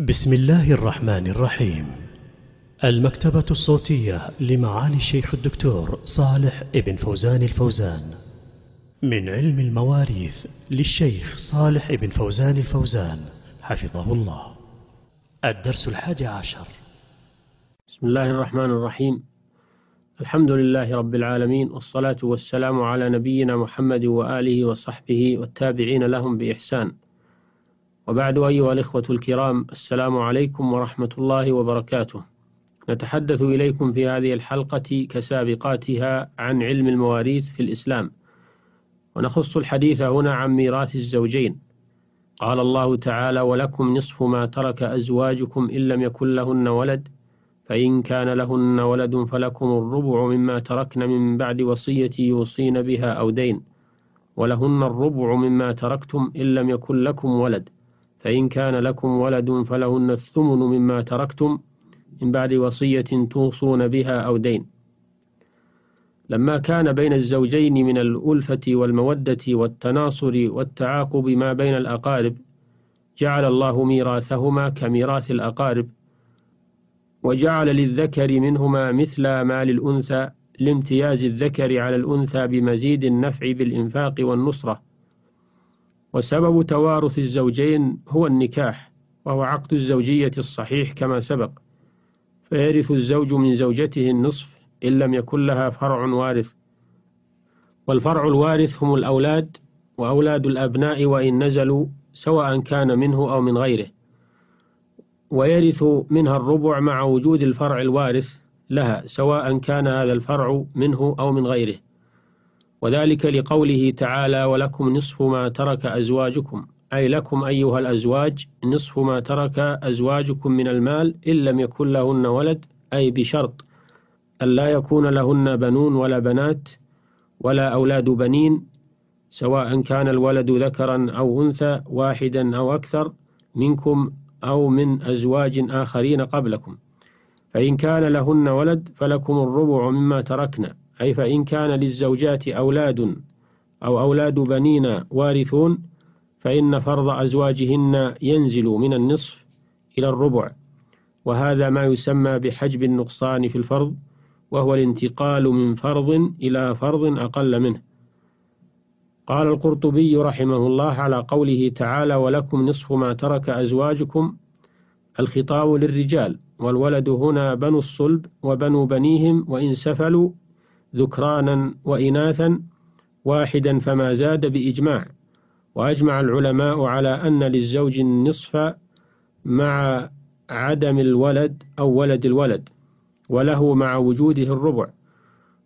بسم الله الرحمن الرحيم المكتبة الصوتية لمعالي الشيخ الدكتور صالح ابن فوزان الفوزان من علم المواريث للشيخ صالح ابن فوزان الفوزان حفظه الله الدرس الحادي عشر بسم الله الرحمن الرحيم الحمد لله رب العالمين والصلاة والسلام على نبينا محمد وآله وصحبه والتابعين لهم بإحسان وبعد أيها الإخوة الكرام السلام عليكم ورحمة الله وبركاته نتحدث إليكم في هذه الحلقة كسابقاتها عن علم المواريث في الإسلام ونخص الحديث هنا عن ميراث الزوجين قال الله تعالى ولكم نصف ما ترك أزواجكم إن لم يكن لهن ولد فإن كان لهن ولد فلكم الربع مما تركن من بعد وصية يوصين بها أو دين ولهن الربع مما تركتم إن لم يكن لكم ولد فإن كان لكم ولد فلهن الثمن مما تركتم من بعد وصية توصون بها أو دين لما كان بين الزوجين من الألفة والمودة والتناصر والتعاقب ما بين الأقارب جعل الله ميراثهما كميراث الأقارب وجعل للذكر منهما مثل ما للأنثى لامتياز الذكر على الأنثى بمزيد النفع بالإنفاق والنصرة وسبب توارث الزوجين هو النكاح وهو عقد الزوجية الصحيح كما سبق فيرث الزوج من زوجته النصف إن لم يكن لها فرع وارث والفرع الوارث هم الأولاد وأولاد الأبناء وإن نزلوا سواء كان منه أو من غيره ويرث منها الربع مع وجود الفرع الوارث لها سواء كان هذا الفرع منه أو من غيره وذلك لقوله تعالى ولكم نصف ما ترك أزواجكم أي لكم أيها الأزواج نصف ما ترك أزواجكم من المال إن لم يكن لهن ولد أي بشرط أن لا يكون لهن بنون ولا بنات ولا أولاد بنين سواء كان الولد ذكرا أو أنثى واحدا أو أكثر منكم أو من أزواج آخرين قبلكم فإن كان لهن ولد فلكم الربع مما تركنا أي فإن كان للزوجات أولاد أو أولاد بنين وارثون فإن فرض أزواجهن ينزل من النصف إلى الربع وهذا ما يسمى بحجب النقصان في الفرض وهو الانتقال من فرض إلى فرض أقل منه قال القرطبي رحمه الله على قوله تعالى ولكم نصف ما ترك أزواجكم الخطاب للرجال والولد هنا بنو الصلب وبنو بنيهم وإن سفلوا ذكرانا وإناثا واحدا فما زاد بإجماع وأجمع العلماء على أن للزوج النصف مع عدم الولد أو ولد الولد وله مع وجوده الربع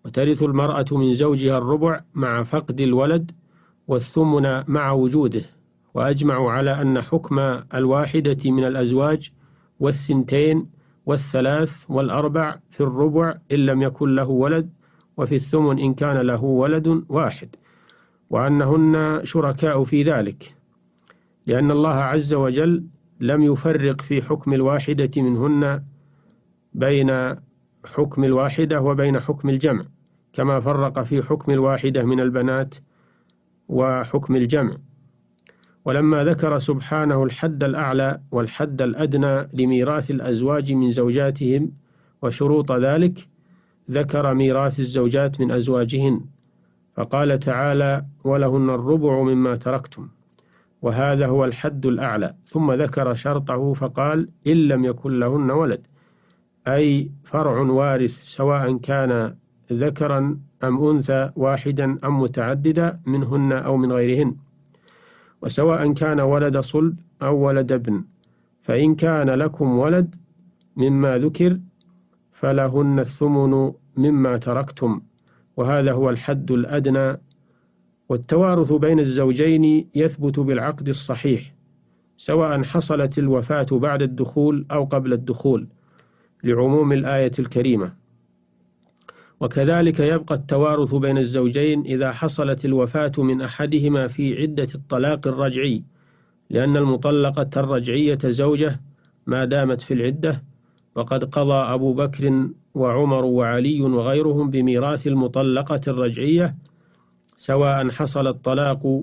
وترث المرأة من زوجها الربع مع فقد الولد والثمن مع وجوده وأجمعوا على أن حكم الواحدة من الأزواج والثنتين والثلاث والأربع في الربع إن لم يكن له ولد وفي الثمن إن كان له ولد واحد وأنهن شركاء في ذلك لأن الله عز وجل لم يفرق في حكم الواحدة منهن بين حكم الواحدة وبين حكم الجمع كما فرق في حكم الواحدة من البنات وحكم الجمع ولما ذكر سبحانه الحد الأعلى والحد الأدنى لميراث الأزواج من زوجاتهم وشروط ذلك ذكر ميراث الزوجات من أزواجهن فقال تعالى ولهن الربع مما تركتم وهذا هو الحد الأعلى ثم ذكر شرطه فقال إن لم يكن لهن ولد أي فرع وارث سواء كان ذكرا أم أنثى واحدا أم متعددا منهن أو من غيرهن وسواء كان ولد صلب أو ولد ابن فإن كان لكم ولد مما ذكر فلهن الثمن مما تركتم وهذا هو الحد الأدنى والتوارث بين الزوجين يثبت بالعقد الصحيح سواء حصلت الوفاة بعد الدخول أو قبل الدخول لعموم الآية الكريمة وكذلك يبقى التوارث بين الزوجين إذا حصلت الوفاة من أحدهما في عدة الطلاق الرجعي لأن المطلقة الرجعية زوجة ما دامت في العدة وقد قضى أبو بكر وعمر وعلي وغيرهم بميراث المطلقة الرجعية سواء حصل الطلاق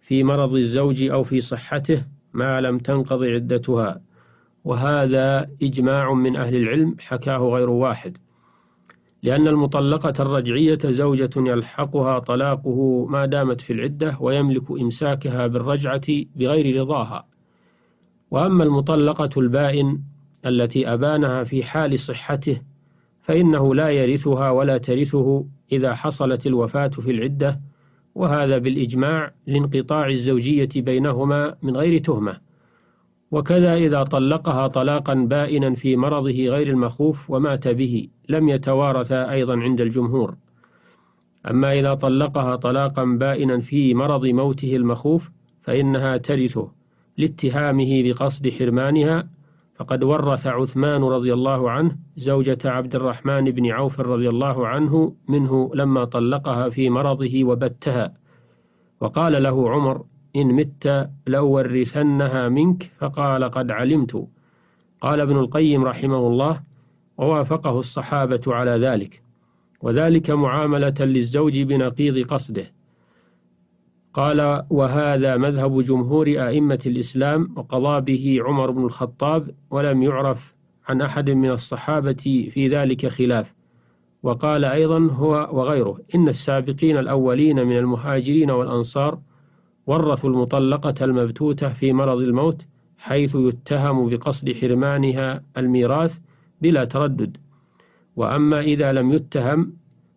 في مرض الزوج أو في صحته ما لم تنقض عدتها وهذا إجماع من أهل العلم حكاه غير واحد لأن المطلقة الرجعية زوجة يلحقها طلاقه ما دامت في العدة ويملك إمساكها بالرجعة بغير رضاها وأما المطلقة البائن التي أبانها في حال صحته فإنه لا يرثها ولا ترثه إذا حصلت الوفاة في العدة وهذا بالإجماع لانقطاع الزوجية بينهما من غير تهمة وكذا إذا طلقها طلاقا بائنا في مرضه غير المخوف ومات به لم يتوارثا أيضا عند الجمهور أما إذا طلقها طلاقا بائنا في مرض موته المخوف فإنها ترثه لاتهامه بقصد حرمانها فقد ورث عثمان رضي الله عنه زوجة عبد الرحمن بن عوف رضي الله عنه منه لما طلقها في مرضه وبتها وقال له عمر إن مت لأورثنها منك فقال قد علمت قال ابن القيم رحمه الله ووافقه الصحابة على ذلك وذلك معاملة للزوج بنقيض قصده قال وهذا مذهب جمهور أئمة الإسلام وقضى به عمر بن الخطاب ولم يعرف عن أحد من الصحابة في ذلك خلاف وقال أيضا هو وغيره إن السابقين الأولين من المهاجرين والأنصار ورثوا المطلقة المبتوتة في مرض الموت حيث يتهم بقصد حرمانها الميراث بلا تردد وأما إذا لم يتهم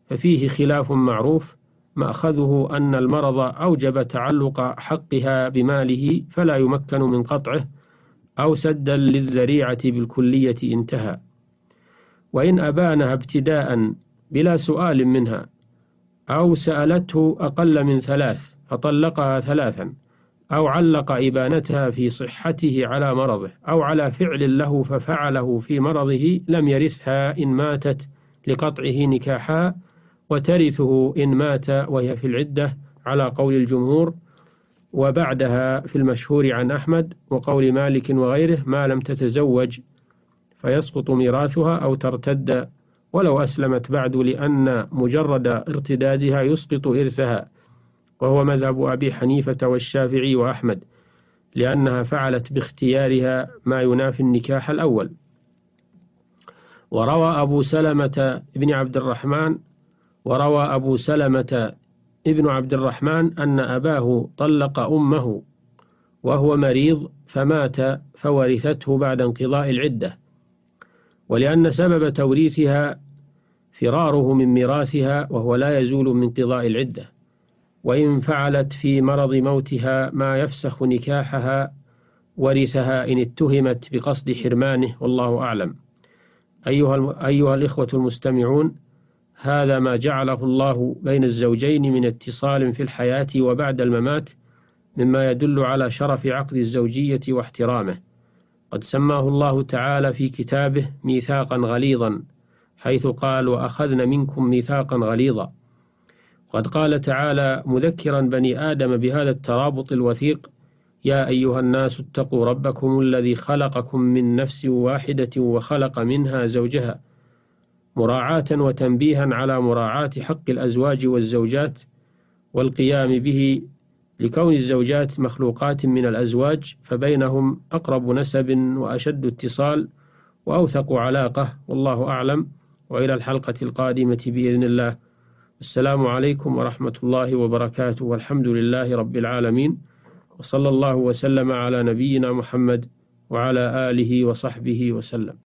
ففيه خلاف معروف مأخذه أن المرض أوجب تعلق حقها بماله فلا يمكن من قطعه أو سدا للزريعه بالكلية انتهى وإن أبانها ابتداء بلا سؤال منها أو سألته أقل من ثلاث فطلقها ثلاثا أو علق إبانتها في صحته على مرضه أو على فعل له ففعله في مرضه لم يرثها إن ماتت لقطعه نكاحا وترثه إن مات وهي في العدة على قول الجمهور وبعدها في المشهور عن أحمد وقول مالك وغيره ما لم تتزوج فيسقط ميراثها أو ترتد ولو أسلمت بعد لأن مجرد ارتدادها يسقط إرثها وهو مذهب أبي حنيفة والشافعي وأحمد لأنها فعلت باختيارها ما ينافي النكاح الأول وروى أبو سلمة بن عبد الرحمن وروى أبو سلمة ابن عبد الرحمن أن أباه طلق أمه وهو مريض فمات فورثته بعد انقضاء العدة ولأن سبب توريثها فراره من ميراثها وهو لا يزول من قضاء العدة وإن فعلت في مرض موتها ما يفسخ نكاحها ورثها إن اتهمت بقصد حرمانه والله أعلم أيها, أيها الإخوة المستمعون هذا ما جعله الله بين الزوجين من اتصال في الحياة وبعد الممات مما يدل على شرف عقد الزوجية واحترامه قد سماه الله تعالى في كتابه ميثاقا غليظا حيث قال وأخذنا منكم ميثاقا غليظا وقد قال تعالى مذكرا بني آدم بهذا الترابط الوثيق يا أيها الناس اتقوا ربكم الذي خلقكم من نفس واحدة وخلق منها زوجها مراعاة وتنبيها على مراعاة حق الأزواج والزوجات والقيام به لكون الزوجات مخلوقات من الأزواج فبينهم أقرب نسب وأشد اتصال وأوثق علاقة والله أعلم وإلى الحلقة القادمة بإذن الله السلام عليكم ورحمة الله وبركاته والحمد لله رب العالمين وصلى الله وسلم على نبينا محمد وعلى آله وصحبه وسلم